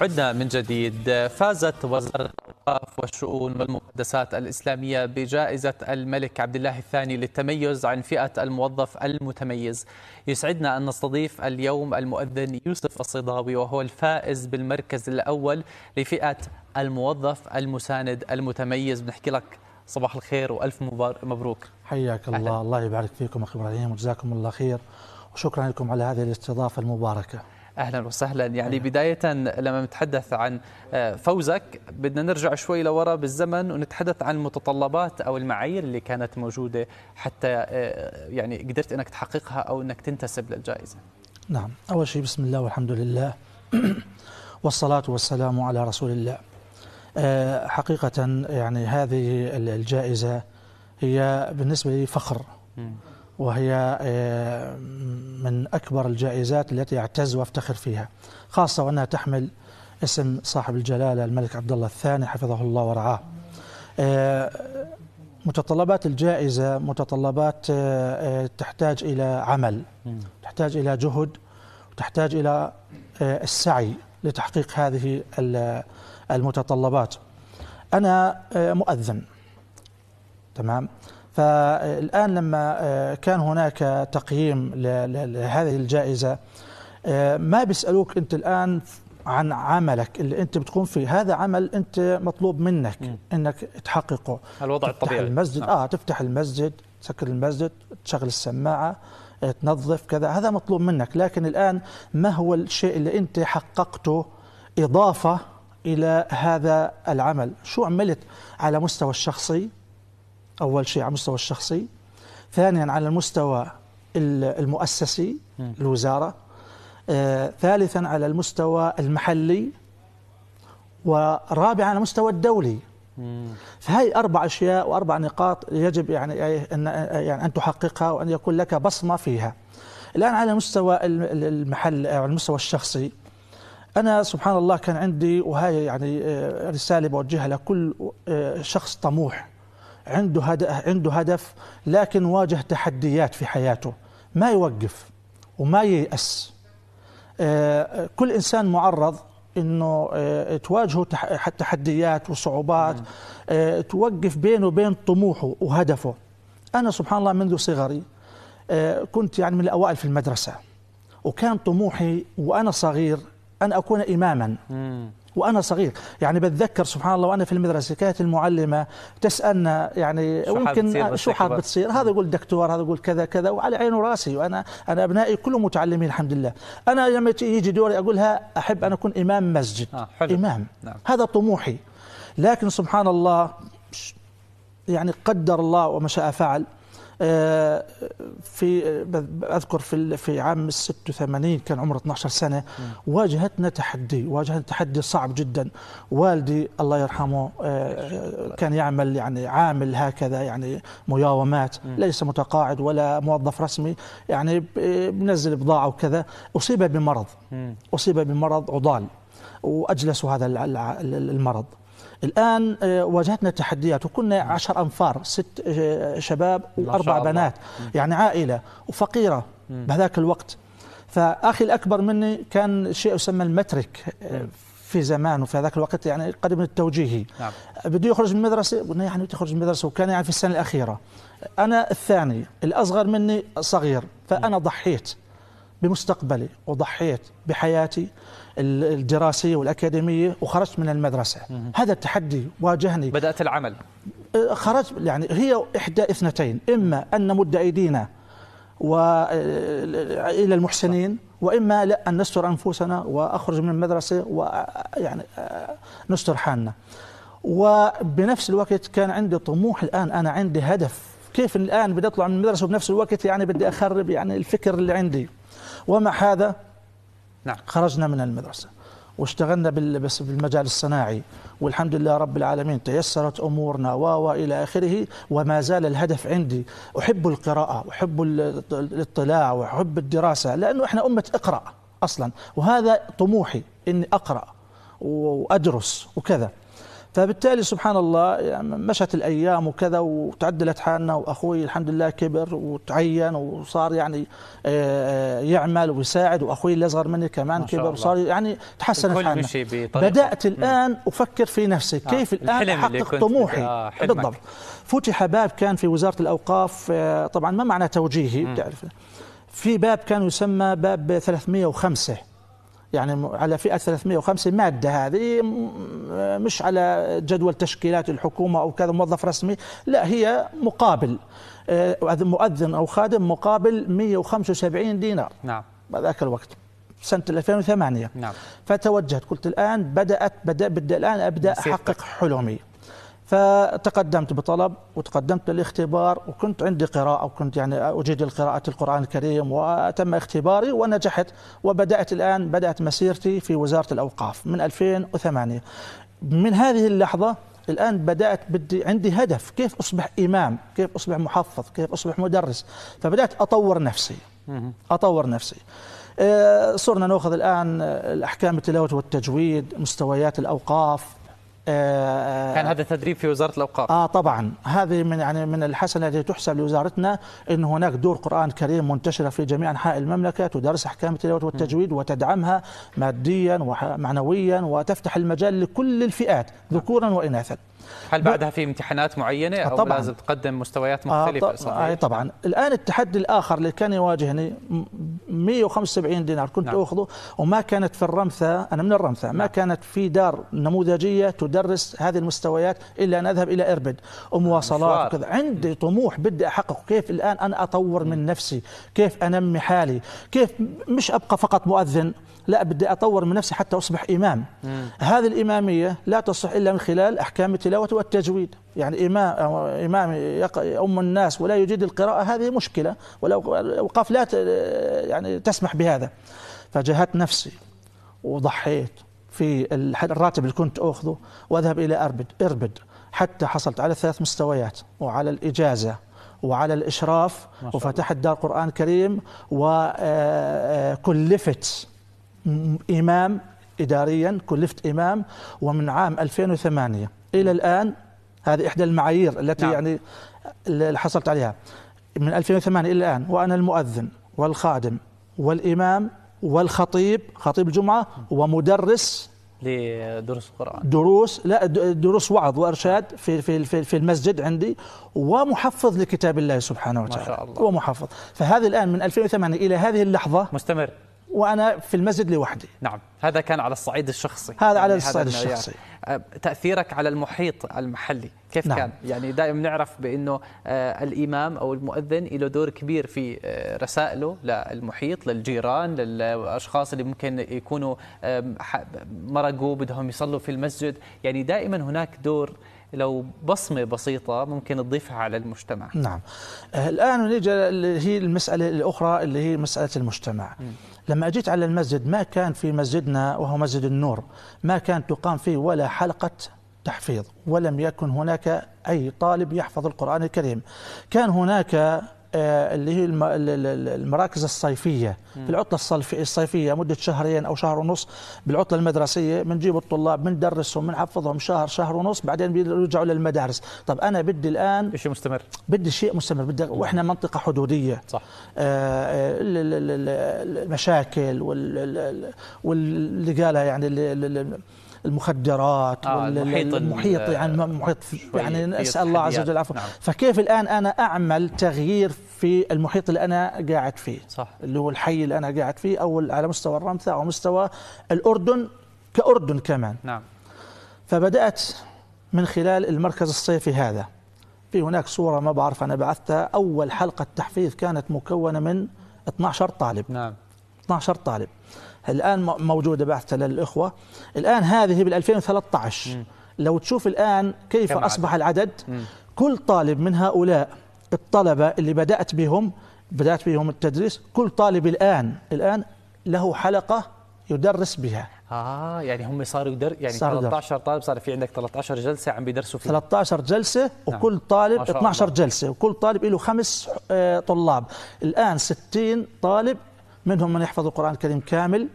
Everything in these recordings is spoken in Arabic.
عدنا من جديد فازت وزارة الأوقاف والشؤون والمقدسات الإسلامية بجائزة الملك عبد الله الثاني للتميز عن فئة الموظف المتميز يسعدنا أن نستضيف اليوم المؤذن يوسف الصداوي وهو الفائز بالمركز الأول لفئة الموظف المساند المتميز بنحكي لك صباح الخير وألف مبروك حياك الله أهلا. الله يبارك فيكم أخي إبراهيم وجزاكم الله خير وشكرا لكم على هذه الاستضافة المباركة اهلا وسهلا يعني بدايه لما نتحدث عن آه، فوزك بدنا نرجع شوي لورا بالزمن ونتحدث عن المتطلبات او المعايير اللي كانت موجوده حتى آه، يعني قدرت انك تحققها او انك تنتسب للجائزه نعم اول شيء بسم الله والحمد لله والصلاه والسلام على رسول الله آه، حقيقه يعني هذه الجائزه هي بالنسبه لي فخر وهي آه، من أكبر الجائزات التي أعتز وأفتخر فيها خاصة وأنها تحمل اسم صاحب الجلالة الملك عبد الله الثاني حفظه الله ورعاه آه، متطلبات الجائزة متطلبات آه، تحتاج إلى عمل تحتاج إلى جهد وتحتاج إلى السعي لتحقيق هذه المتطلبات أنا مؤذن تمام فالآن لما آه، كان هناك تقييم لهذه الجائزة آه، ما بيسألوك أنت الآن عن عملك اللي انت بتقوم فيه هذا عمل انت مطلوب منك انك تحققه الوضع تفتح الطبيعي المسجد نعم. اه تفتح المسجد تسكر المسجد تشغل السماعه آه، تنظف كذا هذا مطلوب منك لكن الان ما هو الشيء اللي انت حققته اضافه الى هذا العمل شو عملت على مستوى الشخصي أول شيء على المستوى الشخصي ثانيا على المستوى المؤسسي الوزارة آه، ثالثا على المستوى المحلي ورابعا على المستوى الدولي فهي أربع أشياء وأربع نقاط يجب يعني أن يعني أن تحققها وأن يكون لك بصمة فيها. الآن على المستوى المحل أو آه، المستوى الشخصي أنا سبحان الله كان عندي وهي يعني آه، رسالة بوجهها لكل آه، شخص طموح عنده هدف, عنده هدف لكن واجه تحديات في حياته ما يوقف وما ييأس آه، كل إنسان معرض انه آه، تواجهه تحديات وصعوبات آه، توقف بينه وبين طموحه وهدفه انا سبحان الله منذ صغري كنت يعني من الاوائل في المدرسه وكان طموحي وانا صغير ان اكون اماما وانا صغير يعني بتذكر سبحان الله وانا في المدرسه كانت المعلمه تسالنا يعني ممكن شو حاب بتصير هذا يقول دكتور هذا يقول كذا كذا وعلى عيني وراسي وانا انا ابنائي كلهم متعلمين الحمد لله انا لما يجي دوري اقولها احب ان اكون امام مسجد آه حلو. امام نعم. هذا طموحي لكن سبحان الله يعني قدر الله وما شاء فعل آه، في آه، اذكر في في عام 86 كان عمره 12 سنه واجهتنا تحدي واجهنا تحدي صعب جدا والدي الله يرحمه آه، كان يعمل يعني عامل هكذا يعني مياومات ليس متقاعد ولا موظف رسمي يعني بنزل بضاعه وكذا اصيب بمرض اصيب بمرض عضال واجلسوا هذا المرض الآن آه، واجهتنا تحديات وكنا عشر أنفار ست آه، شباب وأربع بنات يعني عائلة وفقيرة بهذاك الوقت فأخي الأكبر مني كان شيء يسمى المترك آه، في زمان وفي هذاك الوقت يعني قريب من التوجيهي نعم. بده يخرج من المدرسة قلنا يعني يخرج من المدرسة وكان يعني في السنة الأخيرة أنا الثاني الأصغر مني صغير فأنا ضحيت بمستقبلي وضحيت بحياتي الدراسية والأكاديمية وخرجت من المدرسة هذا التحدي واجهني بدأت العمل أه، خرجت يعني هي إحدى اثنتين إما أن نمد أيدينا و... أه، إلى المحسنين وإما لا أن نستر أنفسنا وأخرج من المدرسة ويعني أه، نستر حالنا وبنفس الوقت كان عندي طموح الآن أنا عندي هدف كيف الآن بدي أطلع من المدرسة وبنفس الوقت يعني بدي أخرب يعني الفكر اللي عندي ومع هذا نعم. خرجنا من المدرسة واشتغلنا بس بالمجال الصناعي والحمد لله رب العالمين تيسرت امورنا واوا الى اخره وما زال الهدف عندي احب القراءه واحب الاطلاع واحب الدراسه لانه احنا امه اقرا اصلا وهذا طموحي اني اقرا وادرس وكذا فبالتالي سبحان الله يعني مشت الايام وكذا وتعدلت حالنا واخوي الحمد لله كبر وتعين وصار يعني آه، آه، يعمل ويساعد واخوي اللي اصغر مني كمان كبر وصار يعني تحسنت حالنا بدات الان افكر في نفسي آه، كيف آه. الان احقق طموحي آه بالضبط فتح باب كان في وزاره الاوقاف طبعا ما معنى توجيهي بتعرف في باب كان يسمى باب 305 يعني على فئة 305 مادة هذه مش على جدول تشكيلات الحكومة أو كذا موظف رسمي لا هي مقابل آه، مؤذن أو خادم مقابل 175 دينار نعم ذاك الوقت سنة 2008 نعم فتوجهت قلت الآن بدأت بدأ بدأ الآن أبدأ أحقق حلمي فتقدمت بطلب وتقدمت للاختبار وكنت عندي قراءة وكنت يعني أجيد القراءة القرآن الكريم وتم اختباري ونجحت وبدأت الآن بدأت مسيرتي في وزارة الأوقاف من 2008 من هذه اللحظة الآن بدأت بدي عندي هدف كيف أصبح إمام كيف أصبح محفظ كيف أصبح مدرس فبدأت أطور نفسي أطور نفسي آه، صرنا نأخذ الآن الأحكام التلاوة والتجويد مستويات الأوقاف كان هذا تدريب في وزاره الاوقاف اه طبعا هذه من يعني من الحسنه التي تحسب لوزارتنا ان هناك دور قران كريم منتشره في جميع انحاء المملكه تدرس احكام التلاوه والتجويد وتدعمها ماديا ومعنويا وتفتح المجال لكل الفئات ذكورا واناثا هل بعدها في امتحانات معينه او طبعًا. لازم تقدم مستويات آه، مختلفه آه طبعا الان التحدي الاخر اللي كان يواجهني 175 دينار كنت نعم. اخذه وما كانت في الرمثه انا من الرمثه ما نعم. كانت في دار نموذجيه ندرس هذه المستويات إلا نذهب إلى إربد ومواصلات وكذا عندي طموح بدي أحققه كيف الآن أنا أطور من نفسي كيف أنمي حالي كيف مش أبقى فقط مؤذن لا بدي أطور من نفسي حتى أصبح إمام مم. هذه الإمامية لا تصح إلا من خلال أحكام التلاوة والتجويد يعني إمام, إمام أم الناس ولا يجيد القراءة هذه مشكلة والأوقاف لا يعني تسمح بهذا فجهدت نفسي وضحيت في الراتب اللي كنت أخذه وأذهب إلى أربد إربد حتى حصلت على ثلاث مستويات وعلى الإجازة وعلى الإشراف وفتحت دار قرآن كريم وكلفت آه، آه، إمام إداريا كلفت إمام ومن عام 2008 إلى الآن هذه إحدى المعايير التي نعم. يعني اللي حصلت عليها من 2008 إلى الآن وأنا المؤذن والخادم والإمام والخطيب خطيب الجمعة ومدرس لدروس القرآن دروس لا دروس وعظ وارشاد في في في, المسجد عندي ومحفظ لكتاب الله سبحانه وتعالى ما شاء الله ومحفظ فهذه الان من 2008 الى هذه اللحظه مستمر وانا في المسجد لوحدي نعم هذا كان على الصعيد الشخصي هذا يعني على الصعيد هذا الشخصي أه، تاثيرك على المحيط المحلي كيف نعم. كان يعني دائما نعرف بانه أه، الامام او المؤذن له دور كبير في أه، رسائله للمحيط للجيران للاشخاص اللي ممكن يكونوا مرقوا بدهم يصلوا في المسجد يعني دائما هناك دور لو بصمة بسيطة ممكن تضيفها على المجتمع نعم آه، الآن نيجي هي المسألة الأخرى اللي هي مسألة المجتمع م. لما أجيت على المسجد ما كان في مسجدنا وهو مسجد النور ما كان تقام فيه ولا حلقة تحفيظ ولم يكن هناك أي طالب يحفظ القرآن الكريم كان هناك آه، اللي هي المراكز الصيفيه في العطله الصيفيه مده شهرين او شهر ونص بالعطله المدرسيه بنجيب الطلاب بندرسهم بنحفظهم شهر شهر ونص بعدين بيرجعوا للمدارس طب انا بدي الان شيء مستمر بدي شيء مستمر بدي واحنا منطقه حدوديه صح آه, آه، المشاكل واللي قالها يعني المخدرات آه المحيط, المحيط يعني آه، محيط يعني نسال الله عز وجل العفو نعم. فكيف الان انا اعمل تغيير في المحيط اللي انا قاعد فيه صح. اللي هو الحي اللي انا قاعد فيه او على مستوى الرمثا او مستوى الاردن كاردن كمان نعم فبدات من خلال المركز الصيفي هذا في هناك صوره ما بعرف انا بعثتها اول حلقه تحفيظ كانت مكونه من 12 طالب نعم 12 طالب الان موجوده بحثا للاخوه الان هذه بال 2013 لو تشوف الان كيف اصبح عدد؟ العدد كل طالب من هؤلاء الطلبه اللي بدات بهم بدات بهم التدريس كل طالب الان الان له حلقه يدرس بها اه يعني هم صاروا يدر يعني صار 13 طالب صار في عندك 13 جلسه عم بيدرسوا فيها 13 جلسه نعم. وكل نعم. طالب 12 الله. جلسه وكل طالب له خمس آه، طلاب الان 60 طالب منهم من يحفظ القرآن الكريم كامل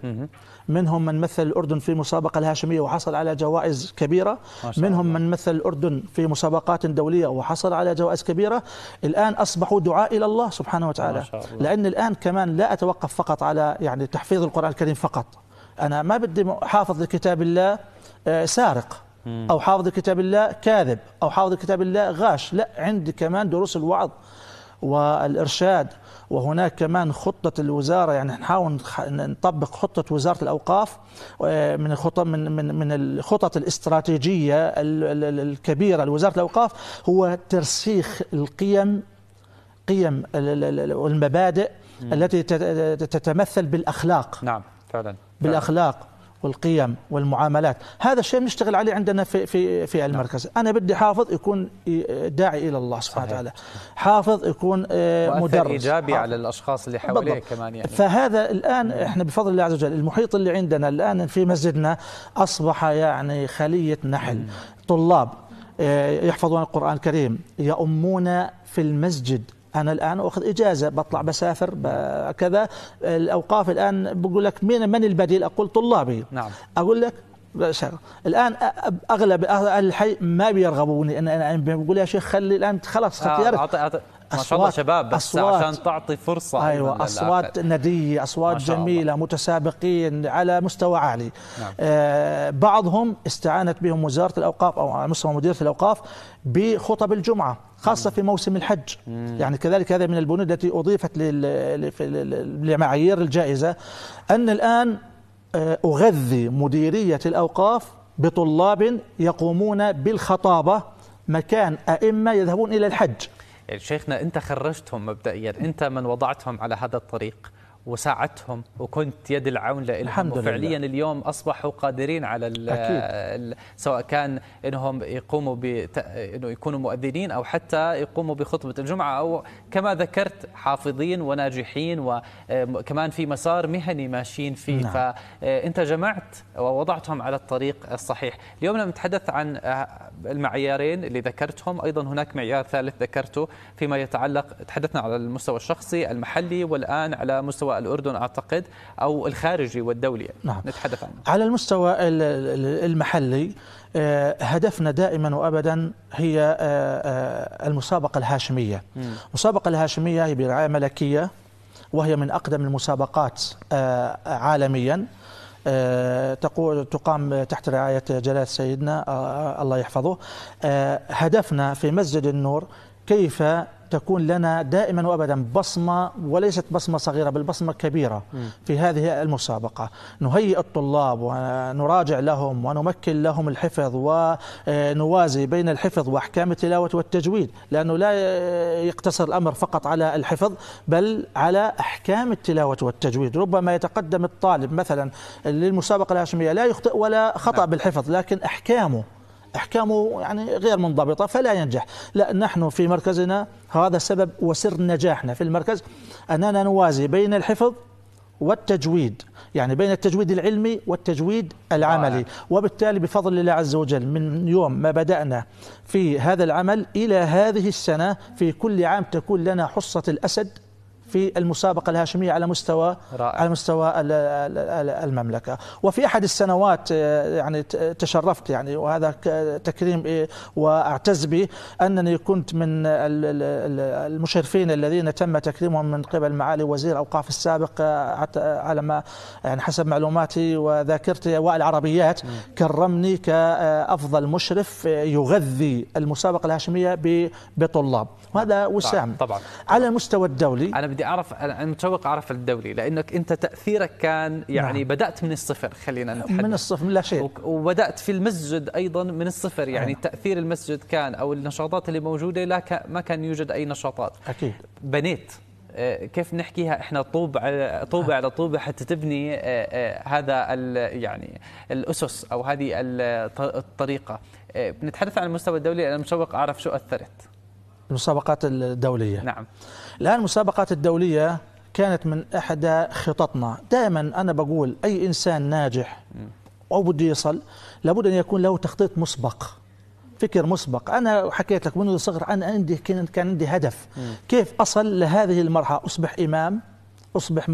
منهم من مثل الأردن في مسابقة الهاشمية وحصل على جوائز كبيرة منهم من مثل الأردن في مسابقات دولية وحصل على جوائز كبيرة الآن أصبحوا دعاء إلى الله سبحانه وتعالى لأن الآن كمان لا أتوقف فقط على يعني تحفيظ القرآن الكريم فقط أنا ما بدي حافظ لكتاب الله آه، سارق أو حافظ لكتاب الله كاذب أو حافظ لكتاب الله غاش لا عندي كمان دروس الوعظ والإرشاد وهناك كمان خطة الوزارة يعني نحاول نطبق خطة وزارة الأوقاف آه، من الخطط من من من الخطط الاستراتيجية الكبيرة لوزارة الأوقاف هو ترسيخ القيم قيم والمبادئ التي تتمثل بالأخلاق نعم فعلا بالاخلاق والقيم والمعاملات هذا الشيء بنشتغل عليه عندنا في في في نعم. المركز انا بدي حافظ يكون داعي الى الله سبحانه وتعالى حافظ يكون آه، مدرس ايجابي على الاشخاص اللي حواليه كمان يعني فهذا الان احنا بفضل الله عز وجل المحيط اللي عندنا الان في مسجدنا اصبح يعني خليه نحل طلاب آه، يحفظون القران الكريم يؤمون في المسجد انا الان اخذ اجازه بطلع بسافر كذا الاوقاف الان بقول لك من من البديل اقول طلابي نعم. اقول لك الان اغلب اهل الحي ما بيرغبوني انا انا بقول يا شيخ خلي الان خلاص اختيارك آه، ما شاء الله شباب بس أصوات عشان تعطي فرصة أيوة أصوات ندية أصوات جميلة الله. متسابقين على مستوى عالي نعم. آه بعضهم استعانت بهم وزارة الأوقاف أو على مستوى مديرة الأوقاف بخطب الجمعة خاصة في موسم الحج مم. يعني كذلك هذا من البنود التي أضيفت لمعايير الجائزة أن الآن آه، أغذي مديرية الأوقاف بطلاب يقومون بالخطابة مكان أئمة يذهبون إلى الحج يعني شيخنا أنت خرجتهم مبدئيا أنت من وضعتهم على هذا الطريق وساعدتهم وكنت يد العون لهم الحمد وفعليا لله. اليوم اصبحوا قادرين على سواء كان انهم يقوموا ب انه يكونوا مؤذنين او حتى يقوموا بخطبه الجمعه او كما ذكرت حافظين وناجحين وكمان في مسار مهني ماشيين فيه نعم. فانت جمعت ووضعتهم على الطريق الصحيح اليوم لما نتحدث عن أه، المعيارين اللي ذكرتهم ايضا هناك معيار ثالث ذكرته فيما يتعلق تحدثنا على المستوى الشخصي المحلي والان على مستوى الأردن أعتقد أو الخارجي والدولي نعم. نتحدث عنه على المستوى المحلي آه، هدفنا دائما وابدا هي آه، آه، المسابقه الهاشميه. المسابقه الهاشميه هي برعايه ملكيه وهي من اقدم المسابقات عالميا تقام تحت رعايه جلاله سيدنا الله يحفظه. هدفنا في مسجد النور كيف تكون لنا دائما وابدا بصمه وليست بصمه صغيره بل بصمه كبيره في هذه المسابقه، نهيئ الطلاب ونراجع لهم ونمكن لهم الحفظ ونوازي بين الحفظ واحكام التلاوه والتجويد، لانه لا يقتصر الامر فقط على الحفظ بل على احكام التلاوه والتجويد، ربما يتقدم الطالب مثلا للمسابقه الهاشميه لا يخطئ ولا خطا نعم. بالحفظ لكن احكامه احكامه يعني غير منضبطه فلا ينجح، لا نحن في مركزنا هذا سبب وسر نجاحنا في المركز اننا نوازي بين الحفظ والتجويد يعني بين التجويد العلمي والتجويد العملي وبالتالي بفضل الله عز وجل من يوم ما بدأنا في هذا العمل إلى هذه السنة في كل عام تكون لنا حصة الأسد في المسابقة الهاشمية على مستوى رائع. على مستوى المملكة وفي أحد السنوات آه، يعني تشرفت يعني وهذا تكريم إيه، وأعتز به أنني كنت من المشرفين الذين تم تكريمهم من قبل معالي وزير أوقاف السابق آه، آه، على ما يعني حسب معلوماتي وذاكرتي وائل كرمني كأفضل مشرف يغذي المسابقة الهاشمية بطلاب وهذا نعم. وسام طبعا. طبعا. على المستوى الدولي أنا بدي بدي اعرف انا متشوق اعرف الدولي لانك انت تاثيرك كان يعني نعم. بدات من الصفر خلينا نتحدث من الصفر من لا شيء وبدات في المسجد ايضا من الصفر يعني نعم. تاثير المسجد كان او النشاطات اللي موجوده لا ك... ما كان يوجد اي نشاطات اكيد بنيت آه، كيف نحكيها احنا طوب على طوبة نعم. على طوبة حتى تبني آه، آه، هذا يعني الأسس أو هذه الطريقة بنتحدث عن المستوى الدولي أنا مشوق أعرف شو أثرت المسابقات الدولية نعم الآن المسابقات الدولية كانت من إحدى خططنا دائما أنا بقول أي إنسان ناجح أو بده يصل لابد أن يكون له تخطيط مسبق فكر مسبق انا حكيت لك منذ الصغر انا عندي كان عندي هدف كيف اصل لهذه المرحله اصبح امام أصبح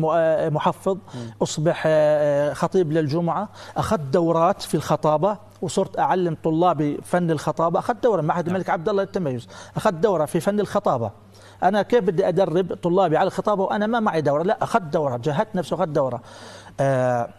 محفظ أصبح آه، آه، خطيب للجمعة أخذت دورات في الخطابة وصرت أعلم طلابي فن الخطابة أخذت دورة معهد نعم. الملك عبد الله للتميز أخذت دورة في فن الخطابة أنا كيف بدي أدرب طلابي على الخطابة وأنا ما معي دورة لا أخذت دورة جهدت نفسي وأخذت دورة آه،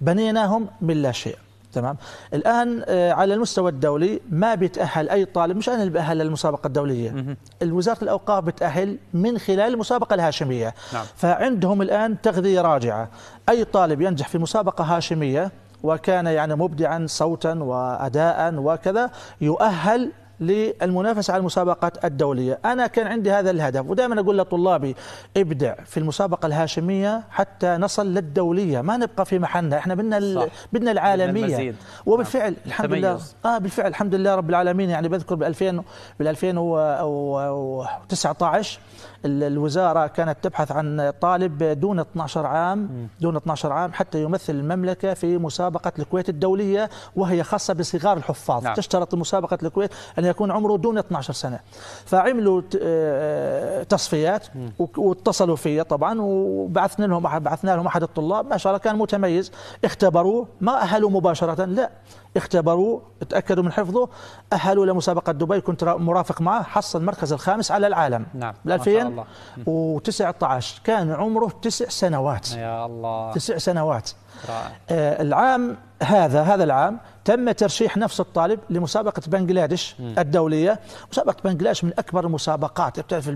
بنيناهم من لا شيء تمام الان آه، على المستوى الدولي ما بيتاهل اي طالب مش انا اللي باهل للمسابقه الدوليه وزاره الاوقاف بتاهل من خلال المسابقه الهاشميه نعم. فعندهم الان تغذيه راجعه اي طالب ينجح في مسابقه هاشميه وكان يعني مبدعا صوتا واداء وكذا يؤهل للمنافسه على المسابقات الدوليه، انا كان عندي هذا الهدف ودائما اقول لطلابي ابدع في المسابقه الهاشميه حتى نصل للدوليه، ما نبقى في محلنا، احنا بدنا بدنا العالميه بدنا وبالفعل آه. الحمد تميز. لله اه بالفعل الحمد لله رب العالمين يعني بذكر بال 2000 بال 2019 الوزاره كانت تبحث عن طالب دون 12 عام دون 12 عام حتى يمثل المملكه في مسابقه الكويت الدوليه وهي خاصه بصغار الحفاظ نعم. تشترط مسابقه الكويت ان يكون عمره دون 12 سنه فعملوا آه، تصفيات واتصلوا فيا طبعا وبعثنا لهم بعثنا لهم احد الطلاب ما شاء الله كان متميز اختبروه ما اهلوا مباشره لا اختبروه تاكدوا من حفظه اهلوا لمسابقه دبي كنت مرافق معه حصل المركز الخامس على العالم نعم 2000 الله و19 كان عمره تسع سنوات يا الله تسع سنوات آه، العام هذا هذا العام تم ترشيح نفس الطالب لمسابقة بنغلاديش الدولية مسابقة بنغلاديش من أكبر المسابقات إيه، بتعرف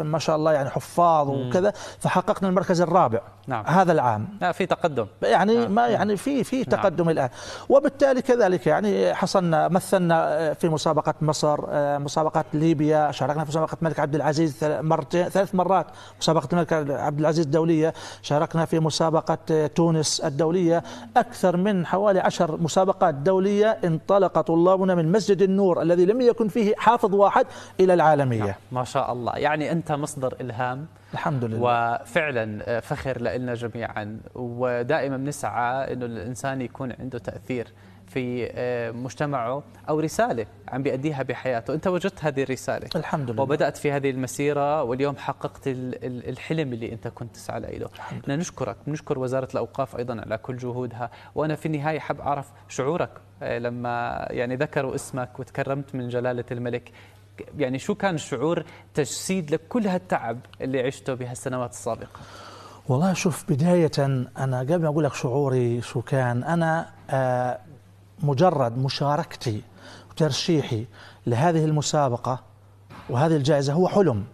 ما شاء الله يعني حفاظ مم. وكذا فحققنا المركز الرابع نعم. هذا العام في تقدم يعني نعم. ما يعني في في نعم. تقدم نعم. الآن وبالتالي كذلك يعني حصلنا مثلنا آه، في مسابقة مصر آه، مسابقة ليبيا شاركنا في مسابقة الملك عبد العزيز مرتين ثلاث مرات مسابقة الملك عبد العزيز الدولية شاركنا في مسابقة تونس الدولية الدولية أكثر من حوالي عشر مسابقات دولية انطلق طلابنا من مسجد النور الذي لم يكن فيه حافظ واحد إلى العالمية نعم، ما شاء الله يعني أنت مصدر إلهام الحمد لله وفعلا آه، فخر لنا جميعا ودائما بنسعى انه الانسان يكون عنده تاثير في آه، مجتمعه او رساله عم بيأديها بحياته، انت وجدت هذه الرساله الحمد لله وبدات في هذه المسيره واليوم حققت الحلم اللي انت كنت تسعى له، بدنا نشكرك، بنشكر وزاره الاوقاف ايضا على كل جهودها، وانا في النهايه حاب اعرف شعورك آه، لما يعني ذكروا اسمك وتكرمت من جلاله الملك، يعني شو كان شعور تجسيد لكل هالتعب اللي عشته بهالسنوات السابقه والله شوف بداية أنا قبل ما أقول لك شعوري شو كان أنا آه، مجرد مشاركتي وترشيحي لهذه المسابقة وهذه الجائزة هو حلم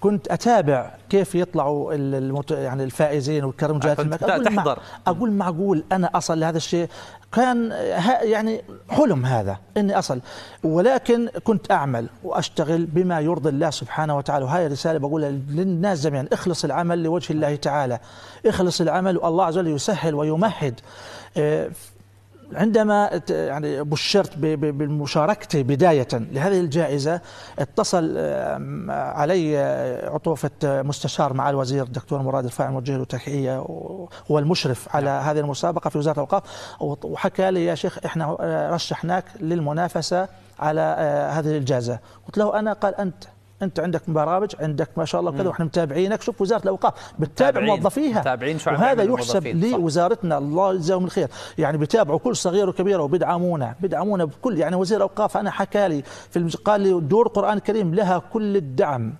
كنت اتابع كيف يطلعوا المت... يعني الفائزين والكرم جات أقول, تحضر. مع... اقول معقول انا اصل لهذا الشيء كان ه... يعني حلم هذا اني اصل ولكن كنت اعمل واشتغل بما يرضي الله سبحانه وتعالى وهذه رساله بقولها للناس جميعا اخلص العمل لوجه الله تعالى اخلص العمل والله عز وجل يسهل ويمهد آه، عندما يعني بشرت بمشاركتي بداية لهذه الجائزة اتصل علي آه، عطوفة آه، مستشار مع الوزير الدكتور مراد الفاعل موجه له تحية وهو المشرف على نعم. هذه المسابقة في وزارة الأوقاف وحكى لي يا شيخ احنا آه، رشحناك للمنافسة على هذه الجائزة قلت له أنا قال أنت انت عندك برامج عندك ما شاء الله كذا واحنا متابعينك شوف وزاره الاوقاف بتتابع موظفيها وهذا يحسب لوزارتنا الله يجزاهم الخير يعني بيتابعوا كل صغير وكبير وبيدعمونا بيدعمونا بكل يعني وزير الاوقاف انا حكى لي في قال لي دور القران الكريم لها كل الدعم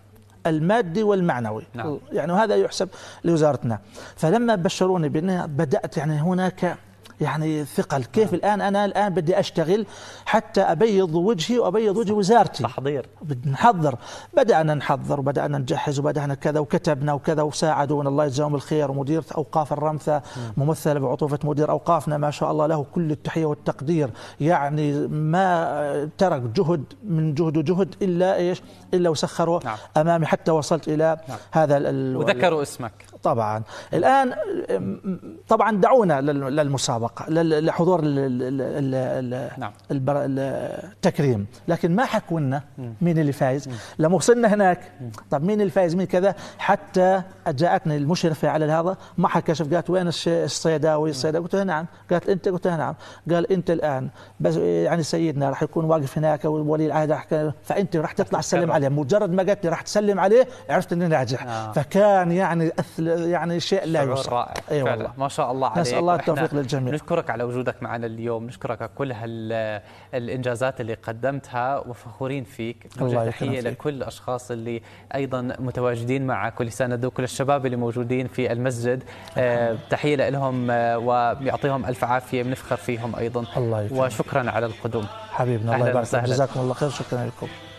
المادي والمعنوي نعم. يعني هذا يحسب لوزارتنا فلما بشروني بأنها بدأت يعني هناك يعني ثقل كيف آه. الآن أنا الآن بدي أشتغل حتى أبيض وجهي وأبيض وجه وزارتي تحضير نحضر بدأنا نحضر وبدأنا نجهز وبدأنا كذا وكتبنا وكذا وساعدونا الله يجزاهم الخير ومديرة أوقاف الرمثة ممثلة بعطوفة مدير أوقافنا ما شاء الله له كل التحية والتقدير يعني ما ترك جهد من جهد وجهد إلا إيش إلا وسخره نعم. أمامي حتى وصلت إلى نعم. هذا ال وذكروا اسمك طبعا الآن طبعا دعونا للمسابقة لحضور نعم. التكريم لكن ما حكوا لنا مين اللي فايز لما وصلنا هناك طب مين اللي فايز مين كذا حتى جاءتني المشرفة على هذا ما حكشف قالت وين الصيداوي الصيداوي قلت لها نعم قالت أنت قلت لها نعم قال أنت الآن بس يعني سيدنا راح يكون واقف هناك وولي العهد فأنت راح تطلع تسلم عليه مجرد ما قالت لي راح تسلم عليه عرفت أني ناجح آه. فكان يعني أثل يعني شيء لا يوصف رائع اي فعلا. والله ما شاء الله عليك نسال الله التوفيق للجميع نشكرك على وجودك معنا اليوم نشكرك على كل هالانجازات اللي قدمتها وفخورين فيك الله تحيه لكل الاشخاص اللي ايضا متواجدين معك ولساندوك كل الشباب اللي موجودين في المسجد آه، تحيه لهم آه، ويعطيهم الف عافيه بنفخر فيهم ايضا الله وشكرا على القدوم حبيبنا الله يبارك فيك جزاكم الله خير شكرا لكم